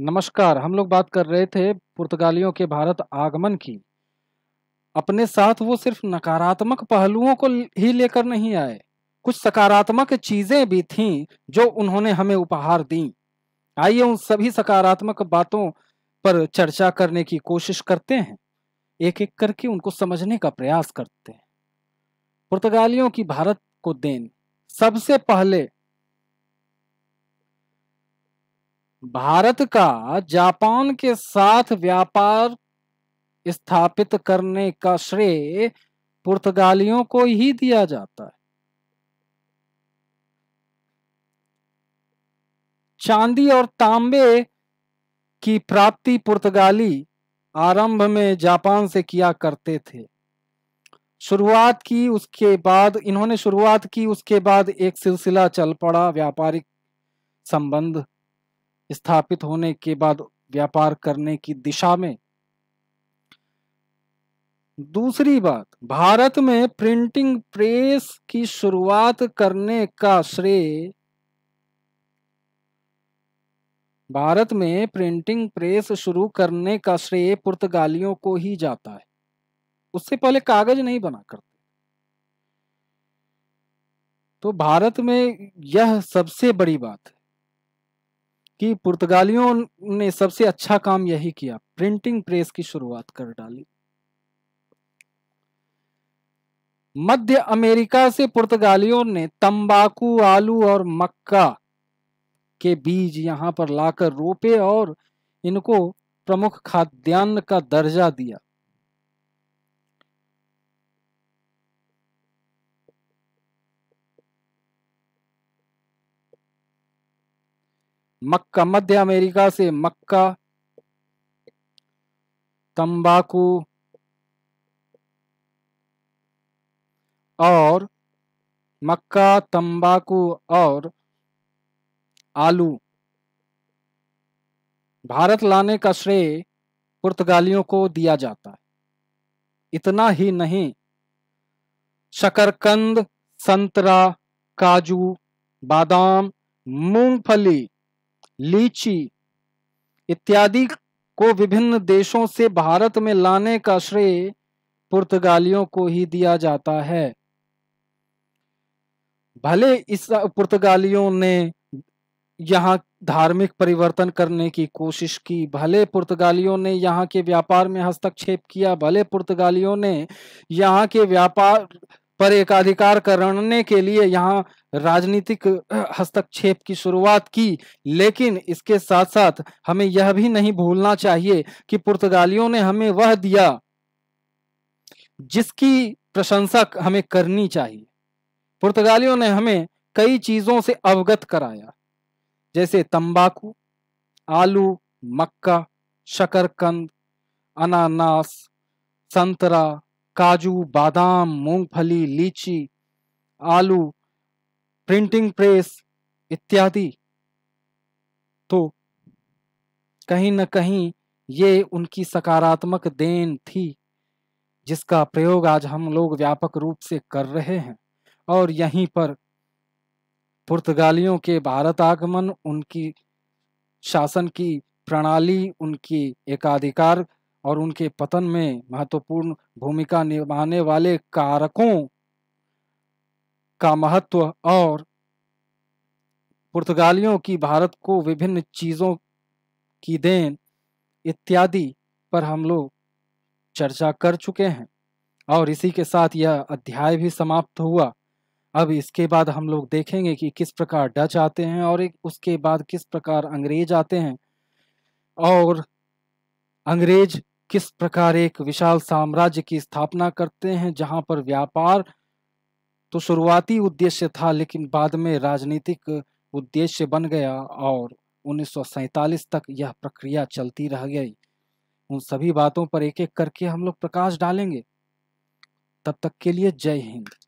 नमस्कार हम लोग बात कर रहे थे पुर्तगालियों के भारत आगमन की अपने साथ वो सिर्फ नकारात्मक पहलुओं को ही लेकर नहीं आए कुछ सकारात्मक चीजें भी थीं जो उन्होंने हमें उपहार दी आइए उन सभी सकारात्मक बातों पर चर्चा करने की कोशिश करते हैं एक एक करके उनको समझने का प्रयास करते हैं पुर्तगालियों की भारत को देन सबसे पहले भारत का जापान के साथ व्यापार स्थापित करने का श्रेय पुर्तगालियों को ही दिया जाता है चांदी और तांबे की प्राप्ति पुर्तगाली आरंभ में जापान से किया करते थे शुरुआत की उसके बाद इन्होंने शुरुआत की उसके बाद एक सिलसिला चल पड़ा व्यापारिक संबंध स्थापित होने के बाद व्यापार करने की दिशा में दूसरी बात भारत में प्रिंटिंग प्रेस की शुरुआत करने का श्रेय भारत में प्रिंटिंग प्रेस शुरू करने का श्रेय पुर्तगालियों को ही जाता है उससे पहले कागज नहीं बना करते तो भारत में यह सबसे बड़ी बात है कि पुर्तगालियों ने सबसे अच्छा काम यही किया प्रिंटिंग प्रेस की शुरुआत कर डाली मध्य अमेरिका से पुर्तगालियों ने तंबाकू आलू और मक्का के बीज यहां पर लाकर रोपे और इनको प्रमुख खाद्यान्न का दर्जा दिया मक्का मध्य अमेरिका से मक्का तंबाकू और मक्का तंबाकू और आलू भारत लाने का श्रेय पुर्तगालियों को दिया जाता है इतना ही नहीं शकरकंद संतरा काजू बादाम मूंगफली लीची इत्यादि को विभिन्न देशों से भारत में लाने का श्रेय पुर्तगालियों को ही दिया जाता है भले इस पुर्तगालियों ने यहाँ धार्मिक परिवर्तन करने की कोशिश की भले पुर्तगालियों ने यहाँ के व्यापार में हस्तक्षेप किया भले पुर्तगालियों ने यहाँ के व्यापार पर एकाधिकार करने के लिए यहाँ राजनीतिक हस्तक्षेप की शुरुआत की लेकिन इसके साथ साथ हमें यह भी नहीं भूलना चाहिए कि पुर्तगालियों ने हमें वह दिया जिसकी प्रशंसक हमें करनी चाहिए पुर्तगालियों ने हमें कई चीजों से अवगत कराया जैसे तंबाकू आलू मक्का शकरकंद अनानास संतरा काजू बादाम मूंगफली लीची आलू प्रिंटिंग प्रेस इत्यादि तो कहीं न कहीं ये उनकी सकारात्मक देन थी जिसका प्रयोग आज हम लोग व्यापक रूप से कर रहे हैं और यहीं पर पुर्तगालियों के भारत आगमन उनकी शासन की प्रणाली उनकी एकाधिकार और उनके पतन में महत्वपूर्ण भूमिका निभाने वाले कारकों का महत्व और पुर्तगालियों की भारत को विभिन्न चीज़ों की देन इत्यादि पर हम लोग चर्चा कर चुके हैं और इसी के साथ यह अध्याय भी समाप्त हुआ अब इसके बाद हम लोग देखेंगे कि किस प्रकार डच आते हैं और एक उसके बाद किस प्रकार अंग्रेज आते हैं और अंग्रेज किस प्रकार एक विशाल साम्राज्य की स्थापना करते हैं जहां पर व्यापार तो शुरुआती उद्देश्य था लेकिन बाद में राजनीतिक उद्देश्य बन गया और उन्नीस तक यह प्रक्रिया चलती रह गई उन सभी बातों पर एक एक करके हम लोग प्रकाश डालेंगे तब तक के लिए जय हिंद